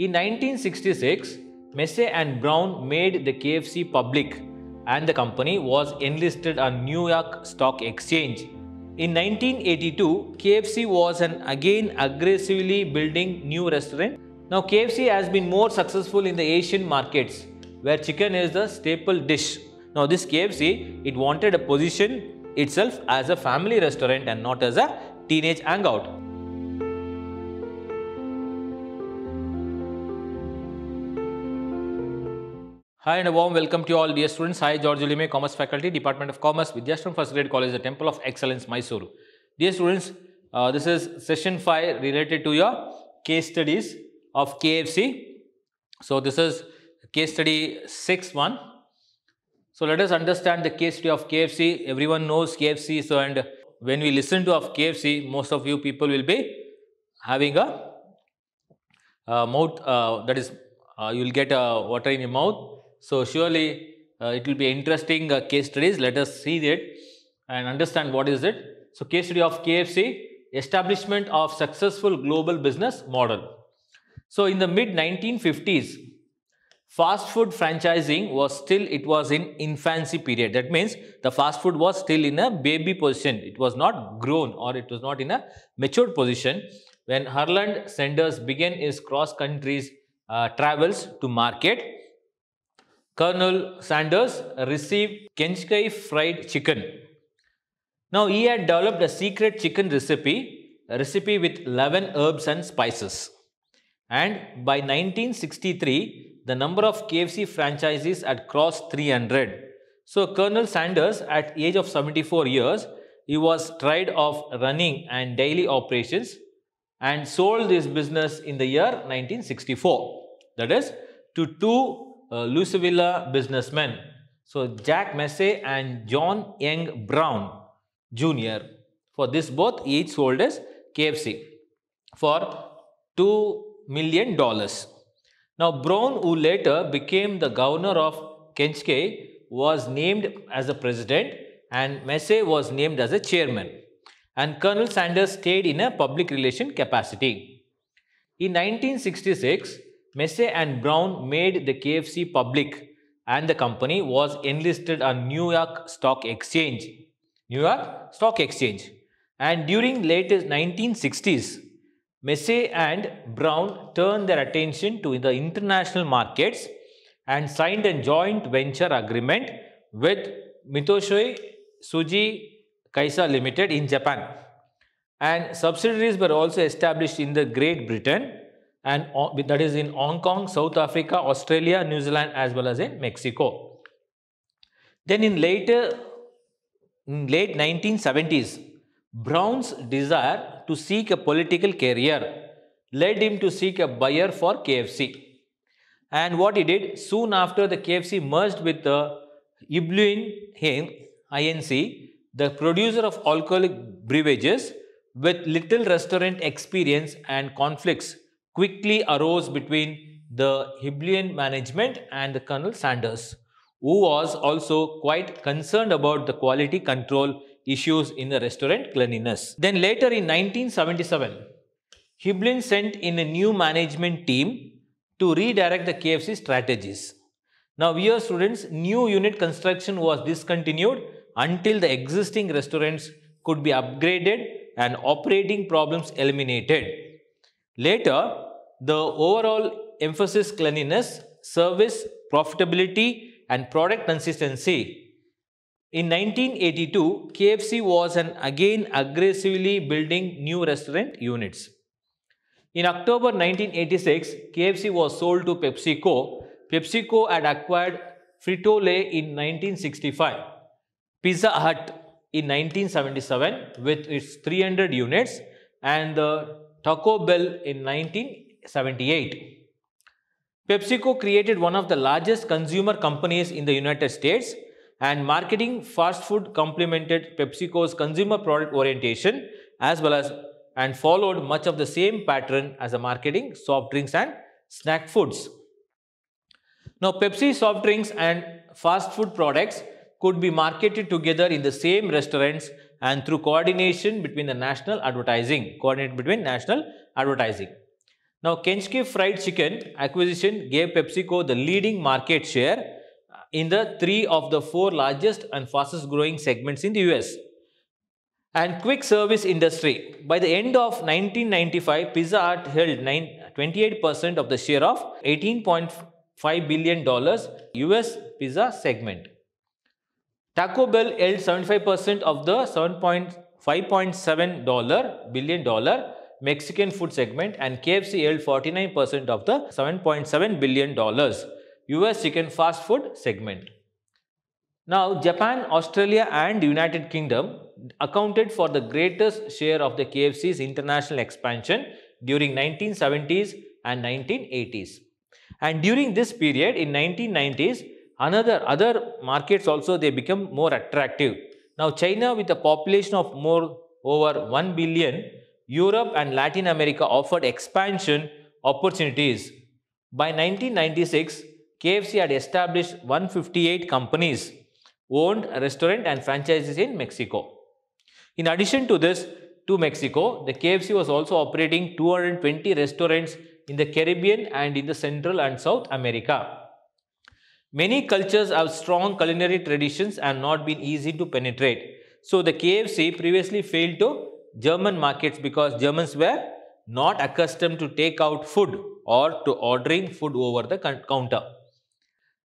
In 1966, Messe and Brown made the KFC public and the company was enlisted on New York Stock Exchange. In 1982, KFC was an again aggressively building new restaurant. Now KFC has been more successful in the Asian markets where chicken is the staple dish. Now this KFC, it wanted a position itself as a family restaurant and not as a teenage hangout. Hi and a warm welcome to all dear students. Hi, George Ulime, Commerce Faculty, Department of Commerce, Vidyashram First Grade College, the Temple of Excellence, Mysuru. Dear students, uh, this is session 5 related to your case studies of KFC. So, this is case study 6 1. So, let us understand the case study of KFC. Everyone knows KFC. So, and when we listen to of KFC, most of you people will be having a uh, mouth uh, that is, uh, you will get a water in your mouth so, surely uh, it will be interesting uh, case studies. Let us see it and understand what is it. So, case study of KFC, establishment of successful global business model. So, in the mid 1950s, fast food franchising was still, it was in infancy period. That means the fast food was still in a baby position. It was not grown or it was not in a matured position when Harland Sanders began his cross countries uh, travels to market Colonel Sanders received Kentucky fried chicken. Now he had developed a secret chicken recipe, a recipe with 11 herbs and spices. And by 1963, the number of KFC franchises had crossed 300. So Colonel Sanders, at age of 74 years, he was tried of running and daily operations and sold this business in the year 1964. That is, to two uh, Louisville businessmen. So Jack Massey and John Young Brown Jr. For this both each sold as KFC for $2 million. Now Brown who later became the governor of Kentucky was named as the president and Massey was named as a chairman. And Colonel Sanders stayed in a public relation capacity. In 1966, Messe and Brown made the KFC public and the company was enlisted on New York Stock Exchange. New York Stock Exchange. And during late 1960s, Messe and Brown turned their attention to the international markets and signed a joint venture agreement with Mitoshoi Suji Kaisa Limited in Japan. And subsidiaries were also established in the Great Britain and that is in Hong Kong, South Africa, Australia, New Zealand as well as in Mexico. Then in later, in late 1970s, Brown's desire to seek a political career led him to seek a buyer for KFC. And what he did, soon after the KFC merged with the Ibluin INC, the producer of alcoholic beverages with little restaurant experience and conflicts quickly arose between the Hiblian management and the Colonel Sanders, who was also quite concerned about the quality control issues in the restaurant cleanliness. Then later in 1977, Hiblin sent in a new management team to redirect the KFC strategies. Now are students, new unit construction was discontinued until the existing restaurants could be upgraded and operating problems eliminated. Later, the overall emphasis cleanliness, service, profitability and product consistency. In 1982, KFC was an again aggressively building new restaurant units. In October 1986, KFC was sold to PepsiCo. PepsiCo had acquired Frito-Lay in 1965, Pizza Hut in 1977 with its 300 units and the Taco Bell in 1978. PepsiCo created one of the largest consumer companies in the United States and marketing fast food complemented PepsiCo's consumer product orientation as well as and followed much of the same pattern as the marketing soft drinks and snack foods. Now Pepsi soft drinks and fast food products could be marketed together in the same restaurants and through coordination between the national advertising, coordinate between national advertising. Now, Kensuke Fried Chicken acquisition gave PepsiCo the leading market share in the three of the four largest and fastest growing segments in the US. And quick service industry. By the end of 1995, Pizza Hut held 28% of the share of $18.5 billion US pizza segment. Taco Bell held 75% of the 7.5.7 dollar billion dollar Mexican food segment and KFC held 49% of the 7.7 billion dollars US chicken fast food segment. Now, Japan, Australia and United Kingdom accounted for the greatest share of the KFC's international expansion during 1970s and 1980s. And during this period in 1990s, Another other markets also they become more attractive. Now China with a population of more over 1 billion, Europe and Latin America offered expansion opportunities. By 1996, KFC had established 158 companies, owned restaurant and franchises in Mexico. In addition to this, to Mexico, the KFC was also operating 220 restaurants in the Caribbean and in the Central and South America. Many cultures have strong culinary traditions and not been easy to penetrate. So the KFC previously failed to German markets because Germans were not accustomed to take out food or to ordering food over the counter.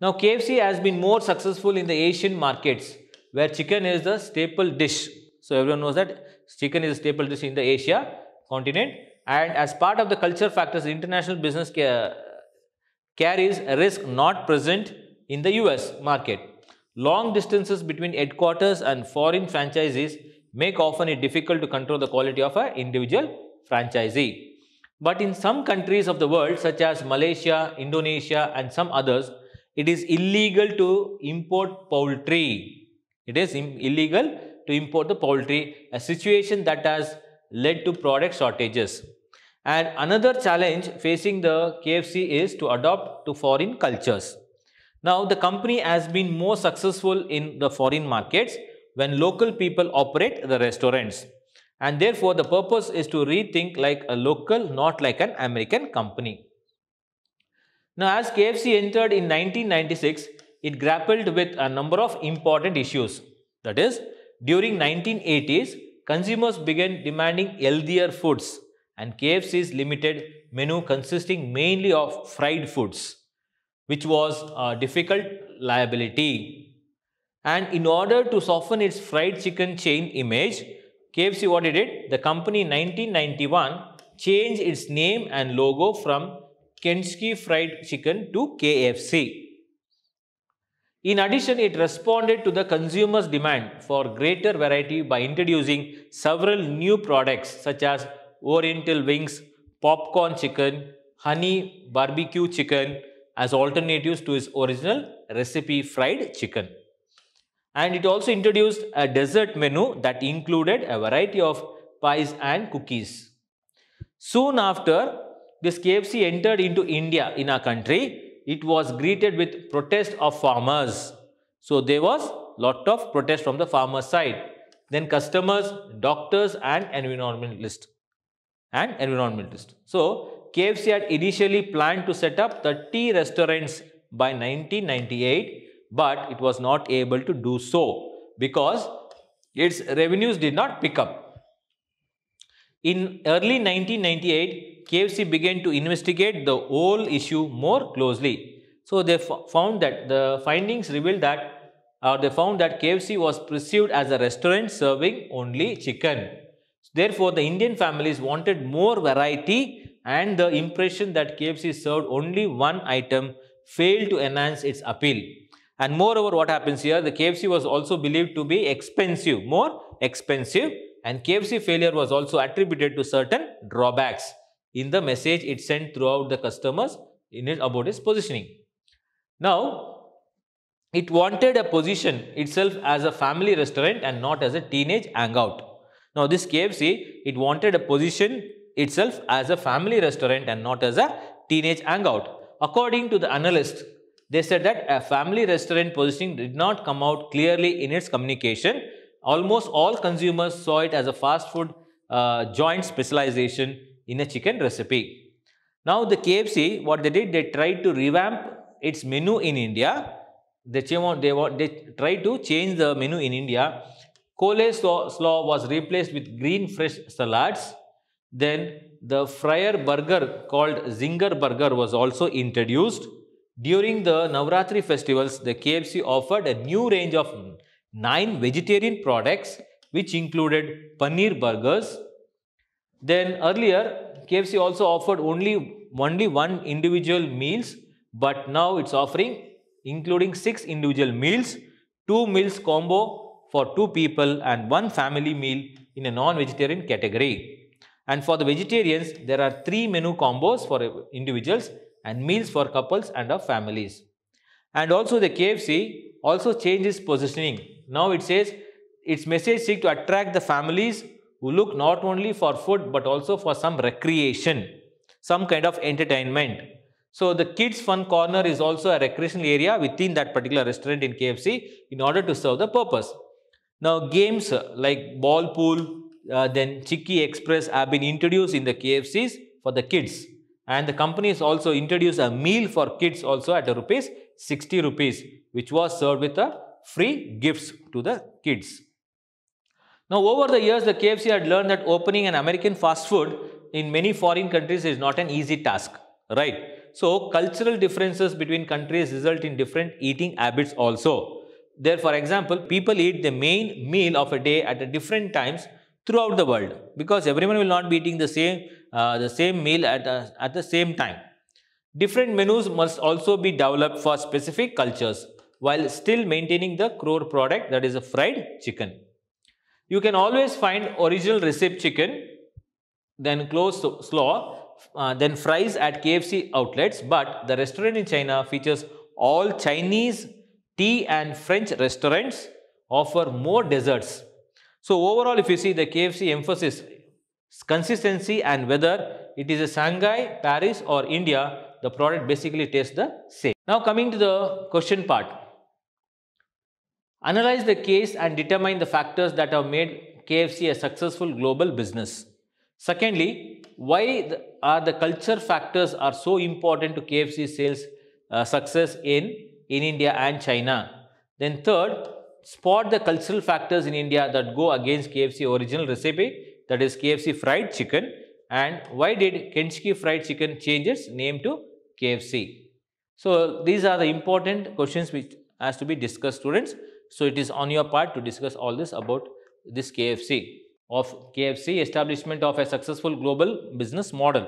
Now KFC has been more successful in the Asian markets where chicken is the staple dish. So everyone knows that chicken is a staple dish in the Asia continent and as part of the culture factors international business carries a risk not present in the US market. Long distances between headquarters and foreign franchises make often it difficult to control the quality of an individual franchisee. But in some countries of the world such as Malaysia, Indonesia and some others, it is illegal to import poultry. It is illegal to import the poultry, a situation that has led to product shortages. And another challenge facing the KFC is to adopt to foreign cultures. Now, the company has been more successful in the foreign markets when local people operate the restaurants. And therefore, the purpose is to rethink like a local, not like an American company. Now, as KFC entered in 1996, it grappled with a number of important issues. That is, during 1980s, consumers began demanding healthier foods and KFC's limited menu consisting mainly of fried foods which was a difficult liability. And in order to soften its fried chicken chain image, KFC what did it? The company in 1991 changed its name and logo from Kentucky Fried Chicken to KFC. In addition, it responded to the consumer's demand for greater variety by introducing several new products such as Oriental Wings, Popcorn Chicken, Honey Barbecue Chicken, as alternatives to its original recipe fried chicken. And it also introduced a dessert menu that included a variety of pies and cookies. Soon after this KFC entered into India in our country, it was greeted with protest of farmers. So there was lot of protest from the farmers' side. Then customers, doctors and environmentalists and environmentalists. So KFC had initially planned to set up 30 restaurants by 1998, but it was not able to do so because its revenues did not pick up. In early 1998, KFC began to investigate the whole issue more closely. So they found that the findings revealed that uh, they found that KFC was perceived as a restaurant serving only chicken. Therefore, the Indian families wanted more variety and the impression that KFC served only one item failed to enhance its appeal. And moreover, what happens here, the KFC was also believed to be expensive, more expensive and KFC failure was also attributed to certain drawbacks in the message it sent throughout the customers in it about its positioning. Now, it wanted a position itself as a family restaurant and not as a teenage hangout. Now, this KFC, it wanted a position itself as a family restaurant and not as a teenage hangout. According to the analyst, they said that a family restaurant positioning did not come out clearly in its communication. Almost all consumers saw it as a fast food uh, joint specialization in a chicken recipe. Now the KFC, what they did, they tried to revamp its menu in India. They, they, they tried to change the menu in India. Coleslaw slaw was replaced with green fresh salads. Then the Friar burger called Zinger burger was also introduced. During the Navratri festivals, the KFC offered a new range of nine vegetarian products which included paneer burgers. Then earlier, KFC also offered only, only one individual meals but now it's offering including six individual meals, two meals combo for two people and one family meal in a non-vegetarian category. And for the vegetarians, there are three menu combos for individuals and meals for couples and of families. And also the KFC also changes positioning. Now it says its message seek to attract the families who look not only for food but also for some recreation, some kind of entertainment. So the kids fun corner is also a recreational area within that particular restaurant in KFC in order to serve the purpose. Now games uh, like ball pool, uh, then Chicky Express have been introduced in the KFCs for the kids. And the companies also introduced a meal for kids also at a rupees 60 rupees, which was served with a free gifts to the kids. Now, over the years, the KFC had learned that opening an American fast food in many foreign countries is not an easy task, right? So, cultural differences between countries result in different eating habits also. There, for example, people eat the main meal of a day at different times throughout the world because everyone will not be eating the same, uh, the same meal at, uh, at the same time. Different menus must also be developed for specific cultures while still maintaining the core product that is a fried chicken. You can always find original recipe chicken, then close slaw, uh, then fries at KFC outlets but the restaurant in China features all Chinese, tea and French restaurants offer more desserts so overall, if you see the KFC emphasis, consistency and whether it is a Shanghai, Paris or India, the product basically tastes the same. Now coming to the question part. Analyze the case and determine the factors that have made KFC a successful global business. Secondly, why are the culture factors are so important to KFC sales uh, success in, in India and China? Then third, spot the cultural factors in India that go against KFC original recipe that is KFC fried chicken and why did Kentucky fried chicken change its name to KFC. So, these are the important questions which has to be discussed students. So, it is on your part to discuss all this about this KFC of KFC establishment of a successful global business model.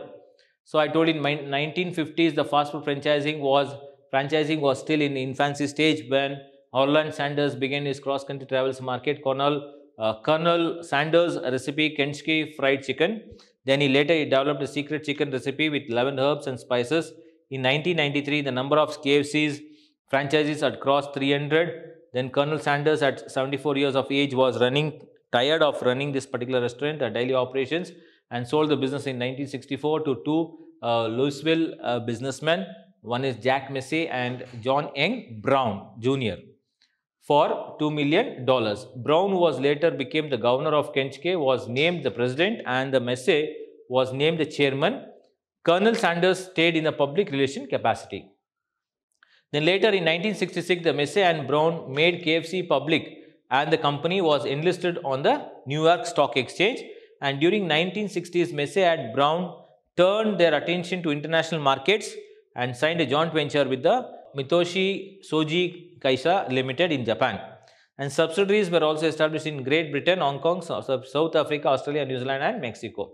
So, I told in 1950s the fast food franchising was franchising was still in infancy stage when Orland Sanders began his cross-country travels market. Colonel, uh, Colonel Sanders recipe Kentucky fried chicken. Then he later he developed a secret chicken recipe with 11 herbs and spices. In 1993, the number of KFC's franchises had crossed 300. Then Colonel Sanders at 74 years of age was running, tired of running this particular restaurant, uh, daily operations and sold the business in 1964 to two uh, Louisville uh, businessmen. One is Jack Messi and John Eng Brown Jr for $2 million. Brown was later became the governor of Kenchke, was named the president and the Messe was named the chairman. Colonel Sanders stayed in a public relation capacity. Then later in 1966, the Messe and Brown made KFC public and the company was enlisted on the New York Stock Exchange. And during 1960s, Messe and Brown turned their attention to international markets and signed a joint venture with the Mitoshi Soji Kaisha Limited in Japan. And subsidiaries were also established in Great Britain, Hong Kong, South Africa, Australia, New Zealand and Mexico.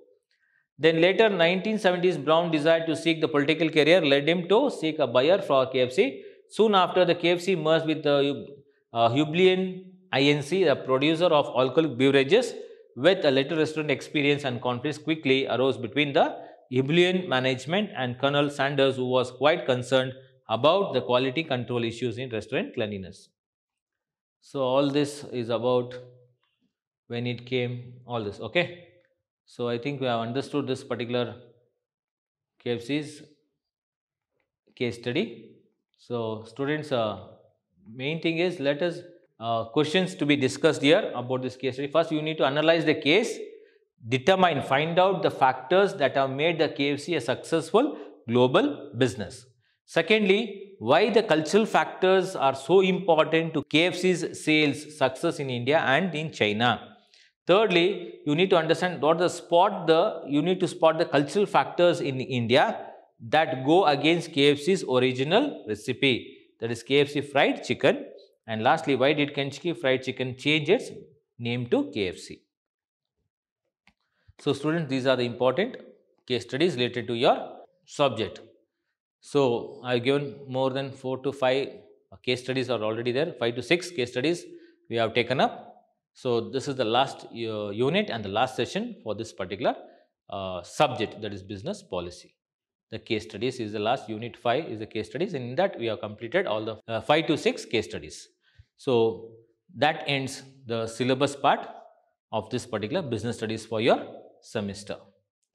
Then later 1970s, Brown desired to seek the political career led him to seek a buyer for KFC. Soon after, the KFC merged with the uh, Hublian INC, the producer of alcoholic beverages, with a little restaurant experience and conflicts quickly arose between the Hublian management and Colonel Sanders, who was quite concerned about the quality control issues in restaurant cleanliness. So, all this is about when it came, all this, okay. So, I think we have understood this particular KFC's case study. So, students, uh, main thing is let us uh, questions to be discussed here about this case study. First, you need to analyze the case, determine, find out the factors that have made the KFC a successful global business. Secondly, why the cultural factors are so important to KFC's sales success in India and in China. Thirdly, you need to understand what the spot the, you need to spot the cultural factors in India that go against KFC's original recipe that is KFC fried chicken. And lastly, why did Kentucky fried chicken change its name to KFC? So students, these are the important case studies related to your subject. So, I have given more than 4 to 5 uh, case studies are already there, 5 to 6 case studies we have taken up. So, this is the last uh, unit and the last session for this particular uh, subject that is business policy. The case studies is the last unit 5 is the case studies in that we have completed all the uh, 5 to 6 case studies. So, that ends the syllabus part of this particular business studies for your semester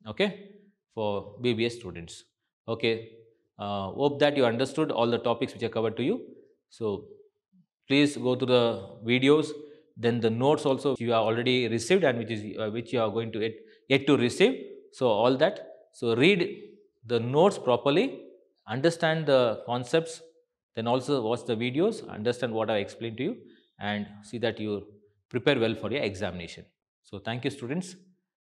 okay for BBA students okay uh, hope that you understood all the topics which I covered to you. So, please go to the videos, then the notes also you have already received and which is uh, which you are going to yet, yet to receive. So, all that. So, read the notes properly, understand the concepts, then also watch the videos, understand what I explained to you and see that you prepare well for your examination. So, thank you students.